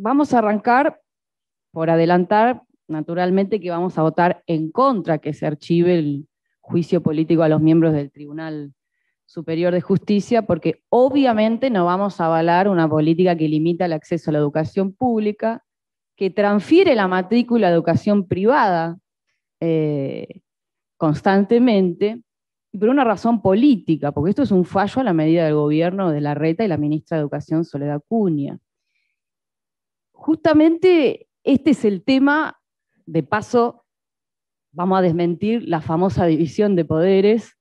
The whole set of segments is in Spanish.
vamos a arrancar por adelantar, naturalmente, que vamos a votar en contra que se archive el juicio político a los miembros del Tribunal Superior de Justicia, porque obviamente no vamos a avalar una política que limita el acceso a la educación pública, que transfiere la matrícula a educación privada eh, constantemente, y por una razón política, porque esto es un fallo a la medida del gobierno de la reta y la ministra de Educación Soledad Cunha justamente este es el tema, de paso, vamos a desmentir la famosa división de poderes,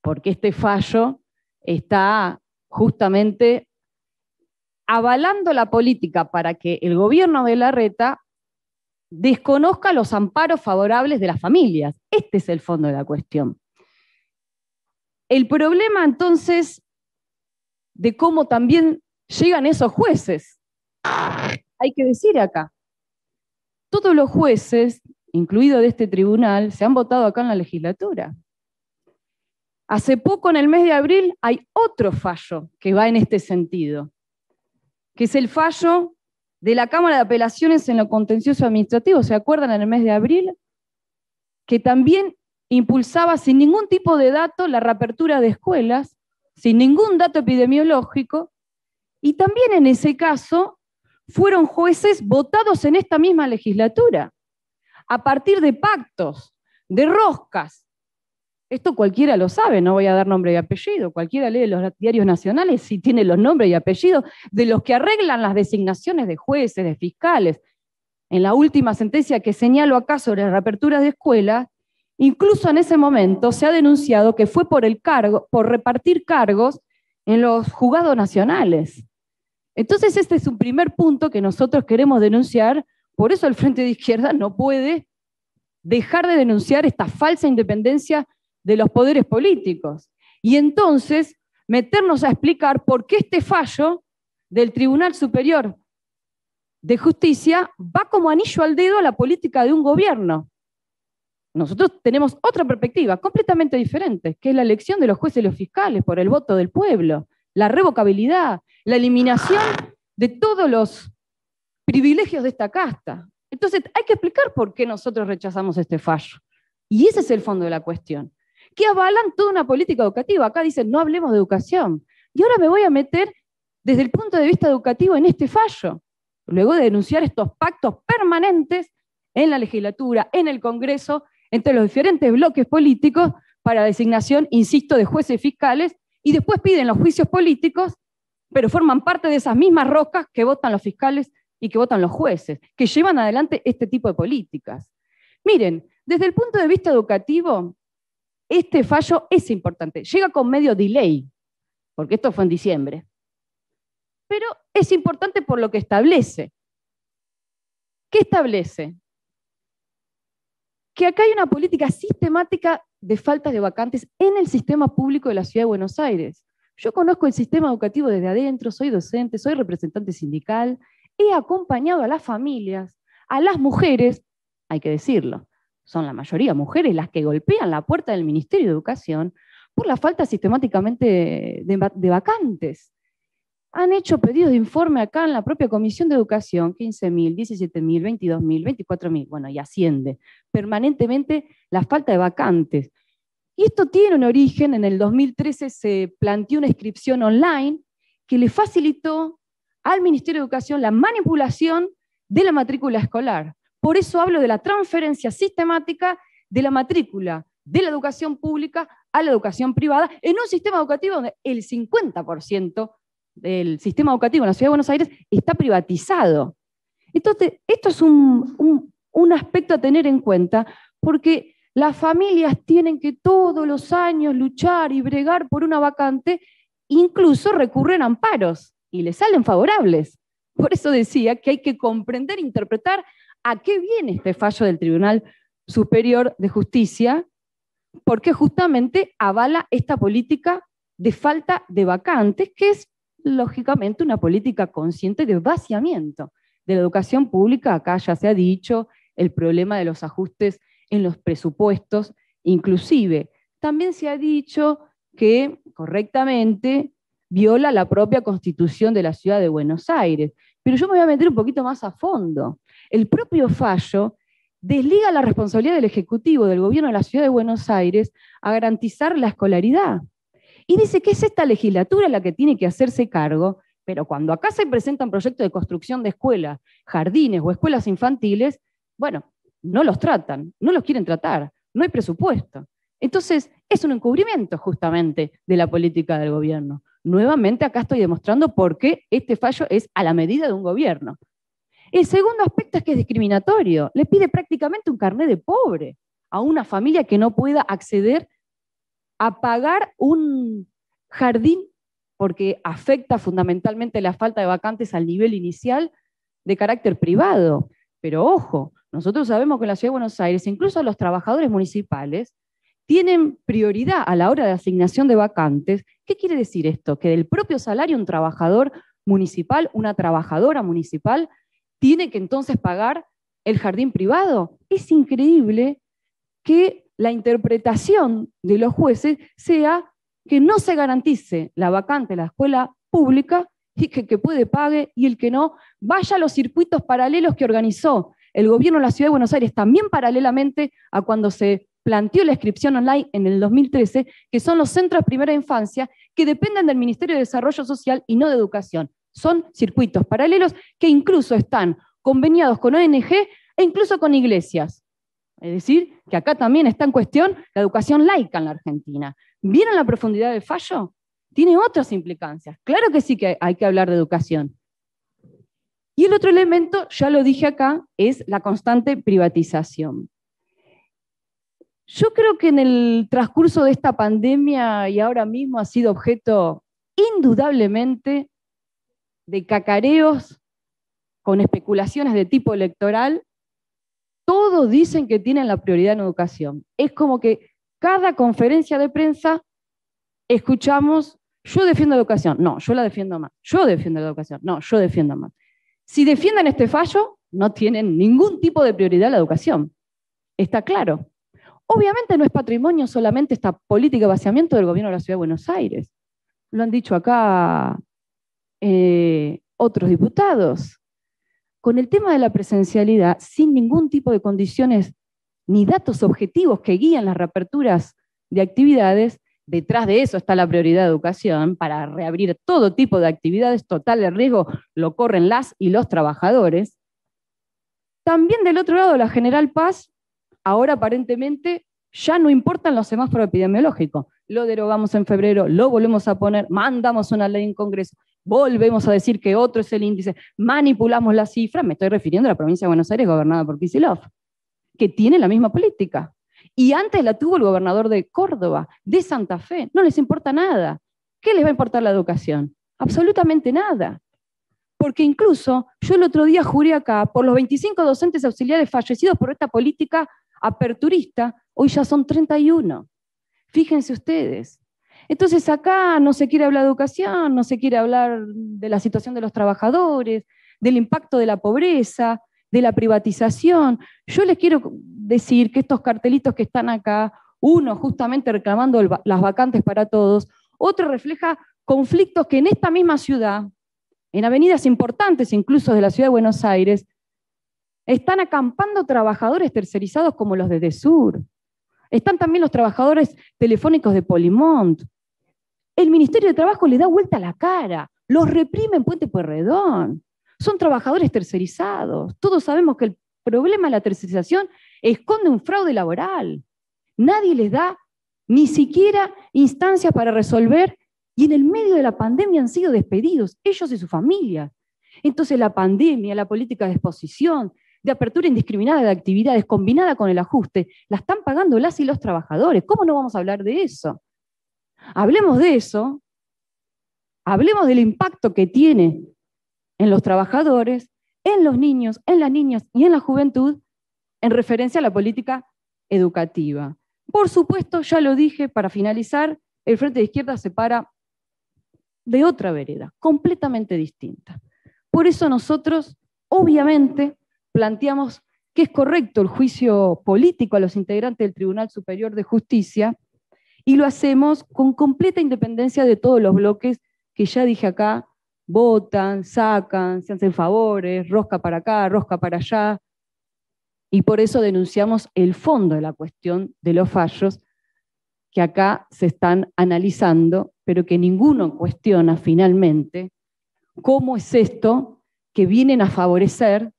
porque este fallo está justamente avalando la política para que el gobierno de la reta desconozca los amparos favorables de las familias. Este es el fondo de la cuestión. El problema entonces de cómo también llegan esos jueces hay que decir acá. Todos los jueces, incluido de este tribunal, se han votado acá en la legislatura. Hace poco, en el mes de abril, hay otro fallo que va en este sentido, que es el fallo de la Cámara de Apelaciones en lo contencioso administrativo, ¿se acuerdan? En el mes de abril, que también impulsaba sin ningún tipo de dato la reapertura de escuelas, sin ningún dato epidemiológico, y también en ese caso fueron jueces votados en esta misma legislatura, a partir de pactos, de roscas. Esto cualquiera lo sabe, no voy a dar nombre y apellido, cualquiera lee los diarios nacionales si tiene los nombres y apellidos de los que arreglan las designaciones de jueces, de fiscales. En la última sentencia que señalo acá sobre la reapertura de escuelas, incluso en ese momento se ha denunciado que fue por el cargo, por repartir cargos en los juzgados nacionales. Entonces, este es un primer punto que nosotros queremos denunciar, por eso el Frente de Izquierda no puede dejar de denunciar esta falsa independencia de los poderes políticos. Y entonces, meternos a explicar por qué este fallo del Tribunal Superior de Justicia va como anillo al dedo a la política de un gobierno. Nosotros tenemos otra perspectiva completamente diferente, que es la elección de los jueces y los fiscales por el voto del pueblo la revocabilidad, la eliminación de todos los privilegios de esta casta. Entonces, hay que explicar por qué nosotros rechazamos este fallo. Y ese es el fondo de la cuestión. Que avalan toda una política educativa. Acá dicen, no hablemos de educación. Y ahora me voy a meter desde el punto de vista educativo en este fallo, luego de denunciar estos pactos permanentes en la legislatura, en el Congreso, entre los diferentes bloques políticos para designación, insisto, de jueces fiscales y después piden los juicios políticos, pero forman parte de esas mismas rocas que votan los fiscales y que votan los jueces, que llevan adelante este tipo de políticas. Miren, desde el punto de vista educativo, este fallo es importante. Llega con medio delay, porque esto fue en diciembre. Pero es importante por lo que establece. ¿Qué establece? Que acá hay una política sistemática de falta de vacantes en el sistema público de la Ciudad de Buenos Aires. Yo conozco el sistema educativo desde adentro, soy docente, soy representante sindical, he acompañado a las familias, a las mujeres, hay que decirlo, son la mayoría mujeres las que golpean la puerta del Ministerio de Educación por la falta sistemáticamente de vacantes han hecho pedidos de informe acá en la propia Comisión de Educación, 15.000, 17.000, 22.000, 24.000, bueno, y asciende permanentemente la falta de vacantes. Y esto tiene un origen, en el 2013 se planteó una inscripción online que le facilitó al Ministerio de Educación la manipulación de la matrícula escolar. Por eso hablo de la transferencia sistemática de la matrícula de la educación pública a la educación privada en un sistema educativo donde el 50% del sistema educativo en la Ciudad de Buenos Aires está privatizado. Entonces, esto es un, un aspecto a tener en cuenta porque las familias tienen que todos los años luchar y bregar por una vacante, incluso recurren a amparos y les salen favorables. Por eso decía que hay que comprender e interpretar a qué viene este fallo del Tribunal Superior de Justicia, porque justamente avala esta política de falta de vacantes, que es lógicamente una política consciente de vaciamiento de la educación pública. Acá ya se ha dicho el problema de los ajustes en los presupuestos, inclusive. También se ha dicho que correctamente viola la propia constitución de la ciudad de Buenos Aires. Pero yo me voy a meter un poquito más a fondo. El propio fallo desliga la responsabilidad del Ejecutivo, del Gobierno de la Ciudad de Buenos Aires, a garantizar la escolaridad. Y dice que es esta legislatura la que tiene que hacerse cargo, pero cuando acá se presentan proyectos de construcción de escuelas, jardines o escuelas infantiles, bueno, no los tratan, no los quieren tratar, no hay presupuesto. Entonces, es un encubrimiento justamente de la política del gobierno. Nuevamente acá estoy demostrando por qué este fallo es a la medida de un gobierno. El segundo aspecto es que es discriminatorio. Le pide prácticamente un carnet de pobre a una familia que no pueda acceder pagar un jardín, porque afecta fundamentalmente la falta de vacantes al nivel inicial de carácter privado. Pero ojo, nosotros sabemos que en la Ciudad de Buenos Aires, incluso los trabajadores municipales, tienen prioridad a la hora de asignación de vacantes. ¿Qué quiere decir esto? Que del propio salario un trabajador municipal, una trabajadora municipal, tiene que entonces pagar el jardín privado. Es increíble que la interpretación de los jueces sea que no se garantice la vacante de la escuela pública y que el que puede pague y el que no vaya a los circuitos paralelos que organizó el gobierno de la Ciudad de Buenos Aires también paralelamente a cuando se planteó la inscripción online en el 2013, que son los centros de primera infancia que dependen del Ministerio de Desarrollo Social y no de Educación. Son circuitos paralelos que incluso están conveniados con ONG e incluso con iglesias. Es decir, que acá también está en cuestión la educación laica en la Argentina. ¿Vieron la profundidad del fallo? Tiene otras implicancias. Claro que sí que hay que hablar de educación. Y el otro elemento, ya lo dije acá, es la constante privatización. Yo creo que en el transcurso de esta pandemia y ahora mismo ha sido objeto indudablemente de cacareos con especulaciones de tipo electoral todos dicen que tienen la prioridad en educación. Es como que cada conferencia de prensa escuchamos, yo defiendo la educación, no, yo la defiendo más, yo defiendo la educación, no, yo defiendo más. Si defienden este fallo, no tienen ningún tipo de prioridad la educación. Está claro. Obviamente no es patrimonio solamente esta política de vaciamiento del gobierno de la Ciudad de Buenos Aires. Lo han dicho acá eh, otros diputados con el tema de la presencialidad, sin ningún tipo de condiciones ni datos objetivos que guían las reaperturas de actividades, detrás de eso está la prioridad de educación para reabrir todo tipo de actividades, total de riesgo lo corren las y los trabajadores. También del otro lado, la General Paz, ahora aparentemente ya no importan los semáforos epidemiológicos. Lo derogamos en febrero, lo volvemos a poner, mandamos una ley en Congreso volvemos a decir que otro es el índice, manipulamos la cifra, me estoy refiriendo a la provincia de Buenos Aires gobernada por Kisilov, que tiene la misma política. Y antes la tuvo el gobernador de Córdoba, de Santa Fe, no les importa nada. ¿Qué les va a importar la educación? Absolutamente nada. Porque incluso yo el otro día juré acá por los 25 docentes auxiliares fallecidos por esta política aperturista, hoy ya son 31. Fíjense ustedes, entonces acá no se quiere hablar de educación, no se quiere hablar de la situación de los trabajadores, del impacto de la pobreza, de la privatización. Yo les quiero decir que estos cartelitos que están acá, uno justamente reclamando las vacantes para todos, otro refleja conflictos que en esta misma ciudad, en avenidas importantes incluso de la ciudad de Buenos Aires, están acampando trabajadores tercerizados como los de Desur. Están también los trabajadores telefónicos de Polimont el Ministerio de Trabajo le da vuelta a la cara, los reprime en Puente Puerredón. Son trabajadores tercerizados. Todos sabemos que el problema de la tercerización esconde un fraude laboral. Nadie les da ni siquiera instancias para resolver y en el medio de la pandemia han sido despedidos, ellos y sus familias. Entonces la pandemia, la política de exposición, de apertura indiscriminada de actividades combinada con el ajuste, la están pagando las y los trabajadores. ¿Cómo no vamos a hablar de eso? Hablemos de eso, hablemos del impacto que tiene en los trabajadores, en los niños, en las niñas y en la juventud en referencia a la política educativa. Por supuesto, ya lo dije, para finalizar, el Frente de Izquierda se para de otra vereda, completamente distinta. Por eso nosotros, obviamente, planteamos que es correcto el juicio político a los integrantes del Tribunal Superior de Justicia, y lo hacemos con completa independencia de todos los bloques que ya dije acá, votan, sacan, se hacen favores, rosca para acá, rosca para allá, y por eso denunciamos el fondo de la cuestión de los fallos que acá se están analizando, pero que ninguno cuestiona finalmente cómo es esto que vienen a favorecer,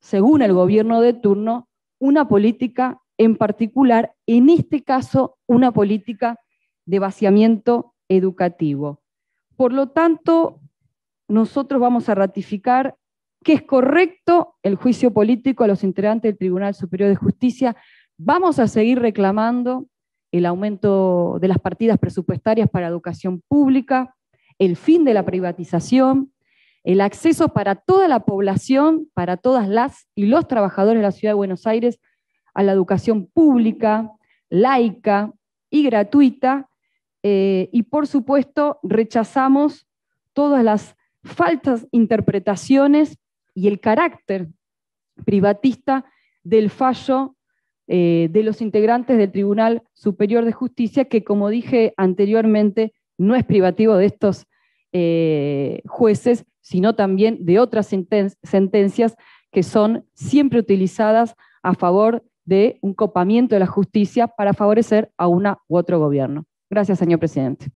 según el gobierno de turno, una política en particular, en este caso, una política de vaciamiento educativo. Por lo tanto, nosotros vamos a ratificar que es correcto el juicio político a los integrantes del Tribunal Superior de Justicia. Vamos a seguir reclamando el aumento de las partidas presupuestarias para educación pública, el fin de la privatización, el acceso para toda la población, para todas las y los trabajadores de la Ciudad de Buenos Aires a la educación pública, laica y gratuita, eh, y por supuesto rechazamos todas las falsas interpretaciones y el carácter privatista del fallo eh, de los integrantes del Tribunal Superior de Justicia, que como dije anteriormente, no es privativo de estos eh, jueces, sino también de otras sentencias que son siempre utilizadas a favor de un copamiento de la justicia para favorecer a una u otro gobierno. Gracias, señor presidente.